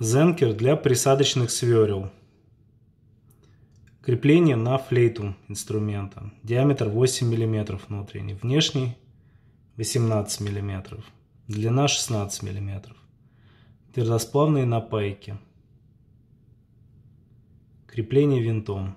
Зенкер для присадочных сверел. Крепление на флейту инструмента. Диаметр 8 мм внутренний. Внешний 18 мм. Длина 16 мм. Твердосплавные на пайке. Крепление винтом.